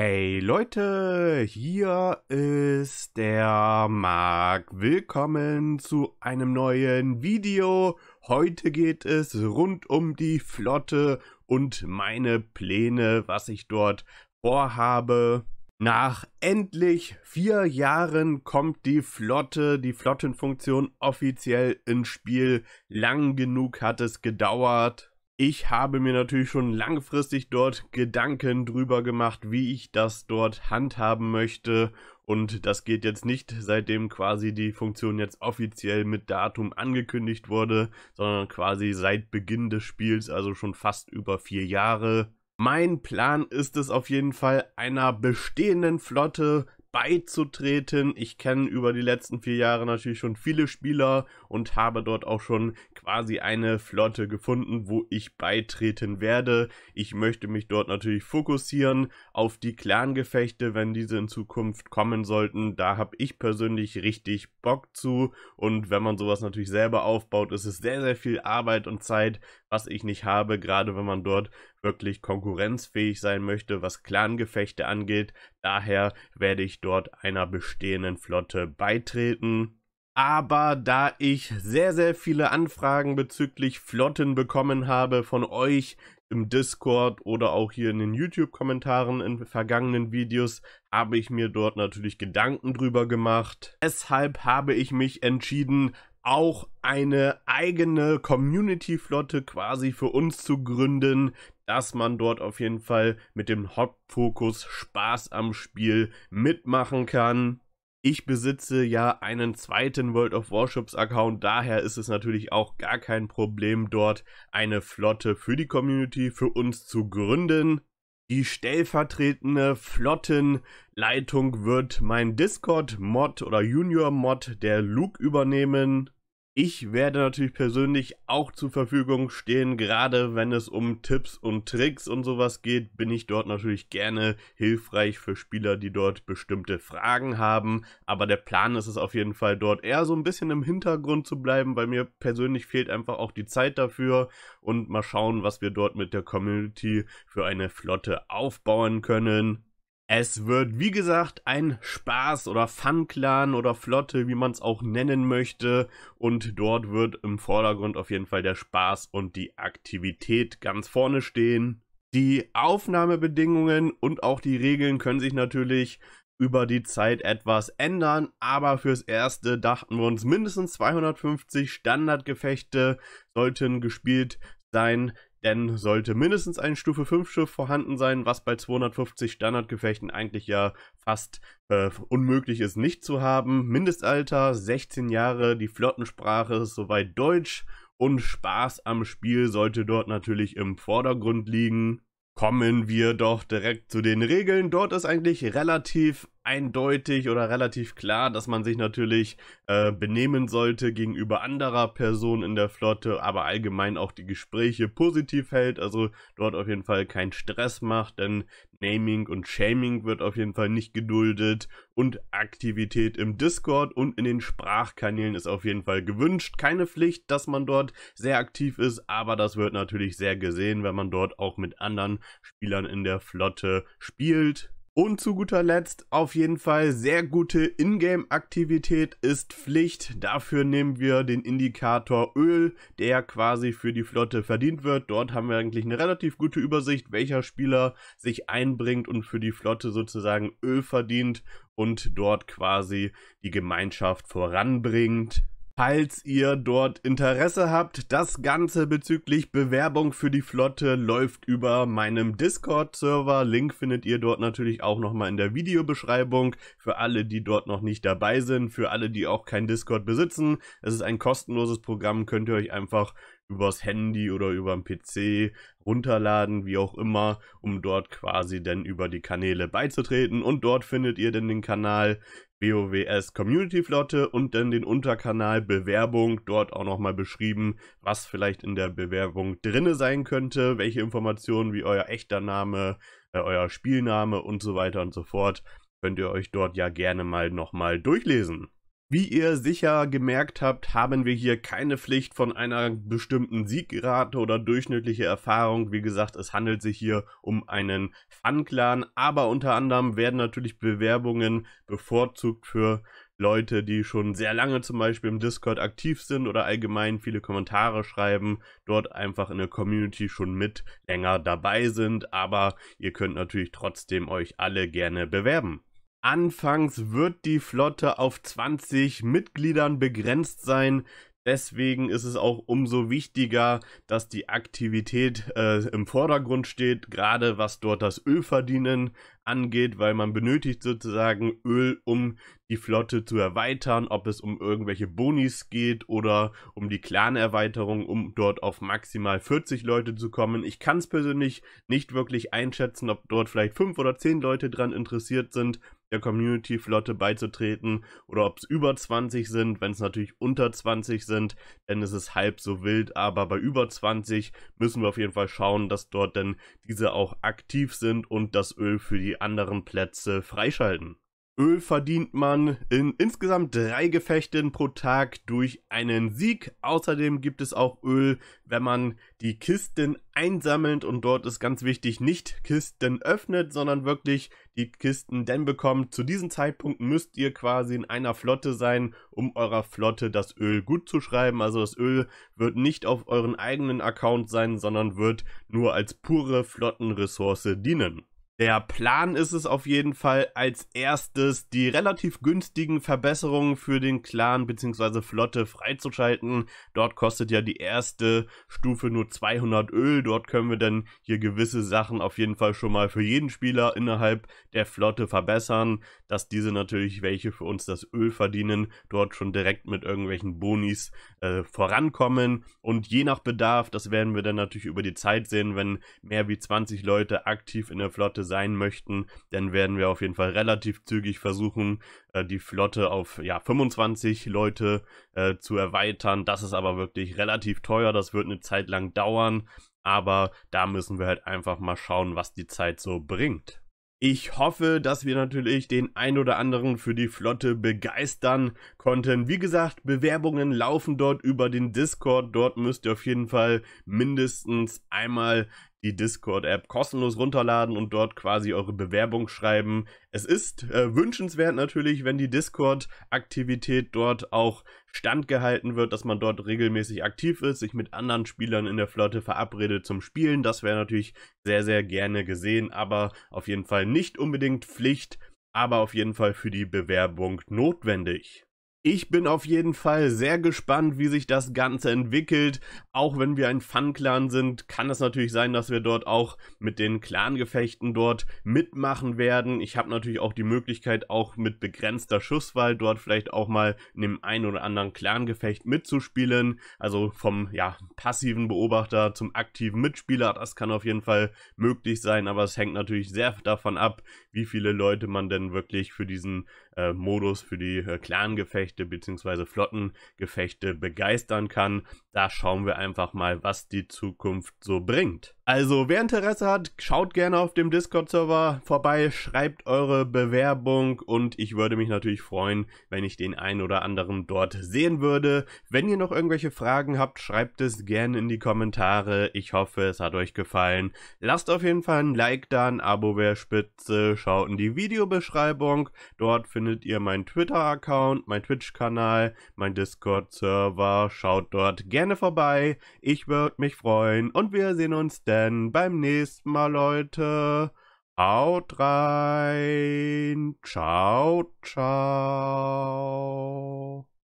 Hey Leute, hier ist der Marc. Willkommen zu einem neuen Video. Heute geht es rund um die Flotte und meine Pläne, was ich dort vorhabe. Nach endlich vier Jahren kommt die Flotte, die Flottenfunktion offiziell ins Spiel. Lang genug hat es gedauert. Ich habe mir natürlich schon langfristig dort Gedanken drüber gemacht, wie ich das dort handhaben möchte. Und das geht jetzt nicht, seitdem quasi die Funktion jetzt offiziell mit Datum angekündigt wurde, sondern quasi seit Beginn des Spiels, also schon fast über vier Jahre. Mein Plan ist es auf jeden Fall, einer bestehenden Flotte beizutreten. Ich kenne über die letzten vier Jahre natürlich schon viele Spieler und habe dort auch schon quasi eine Flotte gefunden, wo ich beitreten werde. Ich möchte mich dort natürlich fokussieren auf die Clan-Gefechte, wenn diese in Zukunft kommen sollten. Da habe ich persönlich richtig Bock zu und wenn man sowas natürlich selber aufbaut, ist es sehr, sehr viel Arbeit und Zeit, was ich nicht habe, gerade wenn man dort wirklich konkurrenzfähig sein möchte, was Clangefechte angeht. Daher werde ich dort einer bestehenden Flotte beitreten. Aber da ich sehr, sehr viele Anfragen bezüglich Flotten bekommen habe von euch im Discord oder auch hier in den YouTube-Kommentaren in vergangenen Videos, habe ich mir dort natürlich Gedanken drüber gemacht. Deshalb habe ich mich entschieden, auch eine eigene Community-Flotte quasi für uns zu gründen, dass man dort auf jeden Fall mit dem Hauptfokus Spaß am Spiel mitmachen kann. Ich besitze ja einen zweiten World of Warships Account, daher ist es natürlich auch gar kein Problem, dort eine Flotte für die Community, für uns zu gründen. Die stellvertretende Flottenleitung wird mein Discord-Mod oder Junior-Mod, der Luke, übernehmen. Ich werde natürlich persönlich auch zur Verfügung stehen, gerade wenn es um Tipps und Tricks und sowas geht, bin ich dort natürlich gerne hilfreich für Spieler, die dort bestimmte Fragen haben, aber der Plan ist es auf jeden Fall dort eher so ein bisschen im Hintergrund zu bleiben, weil mir persönlich fehlt einfach auch die Zeit dafür und mal schauen, was wir dort mit der Community für eine Flotte aufbauen können. Es wird, wie gesagt, ein Spaß oder Fun-Clan oder Flotte, wie man es auch nennen möchte. Und dort wird im Vordergrund auf jeden Fall der Spaß und die Aktivität ganz vorne stehen. Die Aufnahmebedingungen und auch die Regeln können sich natürlich über die Zeit etwas ändern, aber fürs Erste dachten wir uns, mindestens 250 Standardgefechte sollten gespielt sein. Denn sollte mindestens ein Stufe 5 Schiff vorhanden sein, was bei 250 Standardgefechten eigentlich ja fast äh, unmöglich ist, nicht zu haben. Mindestalter 16 Jahre, die Flottensprache ist soweit Deutsch und Spaß am Spiel sollte dort natürlich im Vordergrund liegen. Kommen wir doch direkt zu den Regeln. Dort ist eigentlich relativ eindeutig oder relativ klar, dass man sich natürlich äh, benehmen sollte gegenüber anderer Personen in der Flotte, aber allgemein auch die Gespräche positiv hält, also dort auf jeden Fall keinen Stress macht, denn Naming und Shaming wird auf jeden Fall nicht geduldet und Aktivität im Discord und in den Sprachkanälen ist auf jeden Fall gewünscht. Keine Pflicht, dass man dort sehr aktiv ist, aber das wird natürlich sehr gesehen, wenn man dort auch mit anderen Spielern in der Flotte spielt. Und zu guter Letzt auf jeden Fall sehr gute Ingame-Aktivität ist Pflicht. Dafür nehmen wir den Indikator Öl, der quasi für die Flotte verdient wird. Dort haben wir eigentlich eine relativ gute Übersicht, welcher Spieler sich einbringt und für die Flotte sozusagen Öl verdient und dort quasi die Gemeinschaft voranbringt. Falls ihr dort Interesse habt, das Ganze bezüglich Bewerbung für die Flotte läuft über meinem Discord-Server. Link findet ihr dort natürlich auch nochmal in der Videobeschreibung. Für alle, die dort noch nicht dabei sind, für alle, die auch kein Discord besitzen. Es ist ein kostenloses Programm, könnt ihr euch einfach übers Handy oder über den PC runterladen, wie auch immer, um dort quasi dann über die Kanäle beizutreten. Und dort findet ihr dann den Kanal WoWS Community Flotte und dann den Unterkanal Bewerbung, dort auch nochmal beschrieben, was vielleicht in der Bewerbung drinne sein könnte, welche Informationen wie euer echter Name, äh, euer Spielname und so weiter und so fort, könnt ihr euch dort ja gerne mal nochmal durchlesen. Wie ihr sicher gemerkt habt, haben wir hier keine Pflicht von einer bestimmten Siegrate oder durchschnittliche Erfahrung. Wie gesagt, es handelt sich hier um einen Fun-Clan, aber unter anderem werden natürlich Bewerbungen bevorzugt für Leute, die schon sehr lange zum Beispiel im Discord aktiv sind oder allgemein viele Kommentare schreiben, dort einfach in der Community schon mit länger dabei sind, aber ihr könnt natürlich trotzdem euch alle gerne bewerben. Anfangs wird die Flotte auf 20 Mitgliedern begrenzt sein. Deswegen ist es auch umso wichtiger, dass die Aktivität äh, im Vordergrund steht, gerade was dort das Ölverdienen angeht, weil man benötigt sozusagen Öl, um die Flotte zu erweitern, ob es um irgendwelche Bonis geht oder um die Clan-Erweiterung, um dort auf maximal 40 Leute zu kommen. Ich kann es persönlich nicht wirklich einschätzen, ob dort vielleicht 5 oder 10 Leute dran interessiert sind, der Community-Flotte beizutreten oder ob es über 20 sind. Wenn es natürlich unter 20 sind, dann ist es halb so wild. Aber bei über 20 müssen wir auf jeden Fall schauen, dass dort denn diese auch aktiv sind und das Öl für die anderen Plätze freischalten. Öl verdient man in insgesamt drei Gefechten pro Tag durch einen Sieg. Außerdem gibt es auch Öl, wenn man die Kisten einsammelt und dort ist ganz wichtig, nicht Kisten öffnet, sondern wirklich die Kisten denn bekommt. Zu diesem Zeitpunkt müsst ihr quasi in einer Flotte sein, um eurer Flotte das Öl gut zu schreiben. Also das Öl wird nicht auf euren eigenen Account sein, sondern wird nur als pure Flottenressource dienen. Der Plan ist es auf jeden Fall, als erstes die relativ günstigen Verbesserungen für den Clan bzw. Flotte freizuschalten. Dort kostet ja die erste Stufe nur 200 Öl. Dort können wir dann hier gewisse Sachen auf jeden Fall schon mal für jeden Spieler innerhalb der Flotte verbessern, dass diese natürlich welche für uns das Öl verdienen, dort schon direkt mit irgendwelchen Bonis äh, vorankommen. Und je nach Bedarf, das werden wir dann natürlich über die Zeit sehen, wenn mehr wie 20 Leute aktiv in der Flotte sein möchten, dann werden wir auf jeden Fall relativ zügig versuchen, äh, die Flotte auf ja, 25 Leute äh, zu erweitern. Das ist aber wirklich relativ teuer, das wird eine Zeit lang dauern, aber da müssen wir halt einfach mal schauen, was die Zeit so bringt. Ich hoffe, dass wir natürlich den ein oder anderen für die Flotte begeistern konnten. Wie gesagt, Bewerbungen laufen dort über den Discord. Dort müsst ihr auf jeden Fall mindestens einmal die Discord-App kostenlos runterladen und dort quasi eure Bewerbung schreiben. Es ist äh, wünschenswert natürlich, wenn die Discord-Aktivität dort auch standgehalten wird, dass man dort regelmäßig aktiv ist, sich mit anderen Spielern in der Flotte verabredet zum Spielen. Das wäre natürlich sehr, sehr gerne gesehen, aber auf jeden Fall nicht unbedingt Pflicht, aber auf jeden Fall für die Bewerbung notwendig. Ich bin auf jeden Fall sehr gespannt, wie sich das Ganze entwickelt. Auch wenn wir ein Fun-Clan sind, kann es natürlich sein, dass wir dort auch mit den Clan-Gefechten dort mitmachen werden. Ich habe natürlich auch die Möglichkeit, auch mit begrenzter Schusswahl dort vielleicht auch mal in dem einen oder anderen Clan-Gefecht mitzuspielen. Also vom ja, passiven Beobachter zum aktiven Mitspieler. Das kann auf jeden Fall möglich sein, aber es hängt natürlich sehr davon ab, wie viele Leute man denn wirklich für diesen äh, Modus für die äh, Clan-Gefechte bzw. Flottengefechte begeistern kann da schauen wir einfach mal, was die Zukunft so bringt. Also, wer Interesse hat, schaut gerne auf dem Discord-Server vorbei, schreibt eure Bewerbung und ich würde mich natürlich freuen, wenn ich den einen oder anderen dort sehen würde. Wenn ihr noch irgendwelche Fragen habt, schreibt es gerne in die Kommentare. Ich hoffe, es hat euch gefallen. Lasst auf jeden Fall ein Like da, ein Abo wäre spitze. Schaut in die Videobeschreibung. Dort findet ihr meinen Twitter-Account, meinen Twitch-Kanal, meinen Discord-Server. Schaut dort gerne gerne vorbei. Ich würde mich freuen und wir sehen uns dann beim nächsten Mal, Leute. Haut rein. Ciao, ciao.